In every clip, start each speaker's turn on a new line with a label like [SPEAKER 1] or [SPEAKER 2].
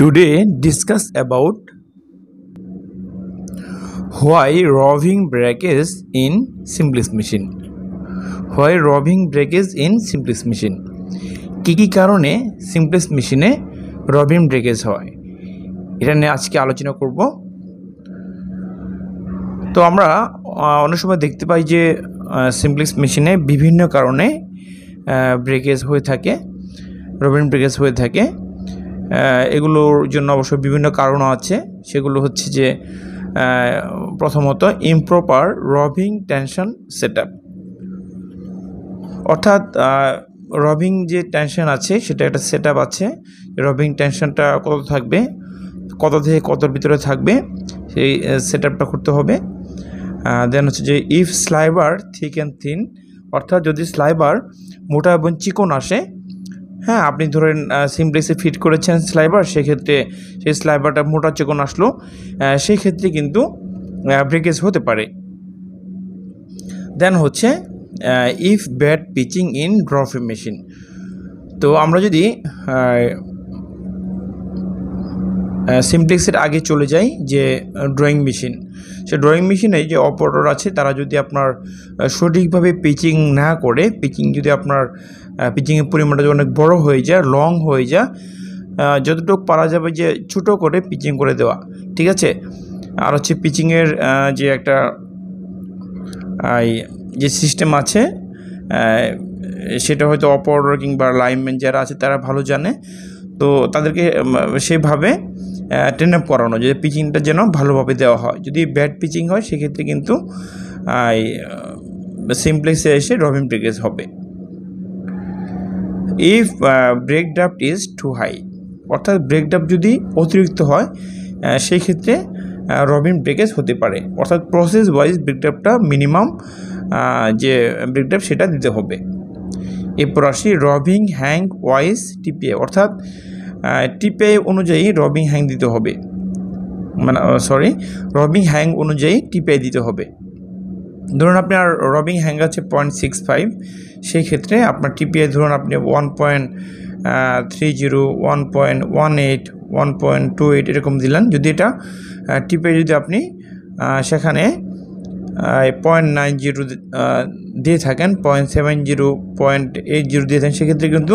[SPEAKER 1] Today discuss about why roving breakage in simplest machine. Why roving breakage in simplest machine. কি কি কারণে সিমপ্লেস মেশিনে Robin breakage হয় এটা নিয়ে আজকে আলোচনা করব তো আমরা অনেক সময় দেখতে পাই যে সিমপ্লেক্স মেশিনে বিভিন্ন কারণে ব্রেকেজ হয়ে থাকে রবিন ব্রেকেজ হয়ে থাকে এগুলোর জন্য অবশ্য বিভিন্ন কারণ আছে সেগুলো হচ্ছে যে প্রথমত ইমপ্রপার রবিং টেনশন সেট অর্থাৎ রবিং যে টেনশন আছে সেটা একটা সেট আছে রবিং টেনশনটা কত থাকবে কত থেকে কতর ভিতরে থাকবে সেই সেট করতে হবে দেন হচ্ছে যে if sliver thick and thin অর্থাৎ যদি স্লাইবার মোটা এবং চিকন আসে হ্যাঁ আপনি ধরেন সিমপ্লেক্সে ফিট করেছেন স্লাইবার সেক্ষেত্রে সেই স্লাইবারটা মোটা চেকন আসলো সেই ক্ষেত্রে কিন্তু ব্রেকেজ হতে পারে দেন হচ্ছে ইফ ব্যাড পিচিং ইন ড্রফি মেশিন তো আমরা যদি সিমপ্লেক্সের আগে চলে যাই যে ড্রয়িং মেশিন সে ড্রয়িং মেশিনে যে অপারেটর আছে তারা যদি আপনার সঠিকভাবে পিচিং না করে পিচিং যদি আপনার পিচিংয়ের পরিমাণটা অনেক বড় হয়ে যায় লং হয়ে যায় যতটুকু পারা যাবে যে ছোটো করে পিচিং করে দেওয়া ঠিক আছে আর হচ্ছে পিচিংয়ের যে একটা যে সিস্টেম আছে সেটা হয়তো অপারেটর কিংবা লাইনম্যান যারা আছে তারা ভালো জানে তো তাদেরকে সেভাবে ট্রেন আপ করানো যে পিচিংটা যেন ভালোভাবে দেওয়া হয় যদি ব্যাড পিচিং হয় সেক্ষেত্রে কিন্তু সিমপ্লেক্সে এসে রবিন প্রেগেস হবে if break draft is too high অর্থাৎ ব্রেক ড্রাফট যদি অতিরিক্ত হয় সেই ক্ষেত্রে রবিন ব্রেকেজ হতে পারে অর্থাৎ প্রসেস ওয়াইজ ব্রেকড্রাফটা মিনিমাম যে ব্রেকড্রাফ সেটা দিতে হবে এরপর আসি রবিং হ্যাং ওয়াইস টিপিএ অর্থাৎ টিপিআই অনুযায়ী রবিং হ্যাং দিতে হবে মানে সরি রবিং হ্যাং অনুযায়ী টিপিআই দিতে হবে ধরুন আপনার রবিং হ্যাং আছে পয়েন্ট সিক্স ফাইভ সেই ক্ষেত্রে আপনার টিপিআই ধরুন আপনি one point three zero one point one eight one point two eight এরকম দিলেন যদি এটা টিপে যদি আপনি সেখানে পয়েন্ট নাইন জিরো দিয়ে থাকেন point seven zero point eight zero দিয়ে থাকেন সেক্ষেত্রে কিন্তু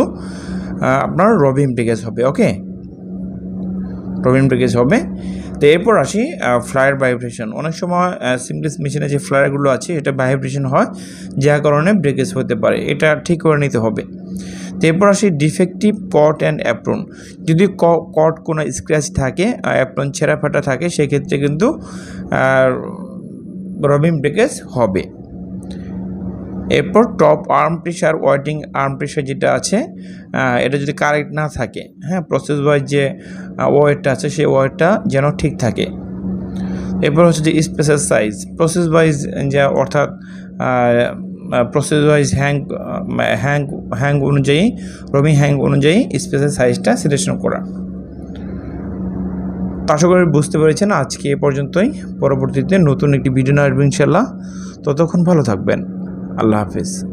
[SPEAKER 1] আপনার রবিন প্যাকেজ হবে ওকে রবিন প্যাকেজ হবে তো এরপর আসি ফ্লায়ার ভাইব্রেশন অনেক সময় সিমলেস মেশিনে যে ফ্লায়ারগুলো আছে এটা ভাইব্রেশন হয় যার কারণে ব্রেকেজ হতে পারে এটা ঠিক করে নিতে হবে তো এরপর আসি ডিফেক্টিভ কট অ্যান্ড অ্যাপ্রন যদি কট কোনো স্ক্র্যাচ থাকে অ্যাপ্রন ছেঁড়া ফাটা থাকে সেক্ষেত্রে কিন্তু রবিং ব্রেকেজ হবে এরপর top arm pressure weighting arm pressure যেটা আছে এটা যদি কারেক্ট না থাকে হ্যাঁ প্রসেস ওয়াইজ যে ওয়েটটা আছে সেই ওয়েটটা যেন ঠিক থাকে এরপর হচ্ছে যে স্পেসের সাইজ প্রসেস ওয়াইজ যা অর্থাৎ process wise hank hank hank অনুযায়ী রবিং হ্যাং অনুযায়ী স্পেসের সাইজটা সিলেকশন করা আশা করি বুঝতে পেরেছেন আজকে এ পর্যন্তই পরবর্তীতে নতুন একটি ভিডিও আসবে ইনশাল্লাহ ততক্ষণ ভালো থাকবেন আল্লাহ হাফিজ